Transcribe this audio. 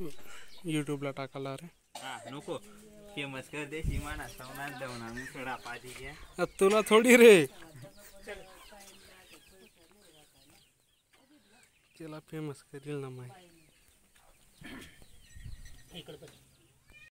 यूट्यूबला टाका ला हा नको फेमस कर दे तुला थोडी रे चला फेमस करील ना मैं इकडे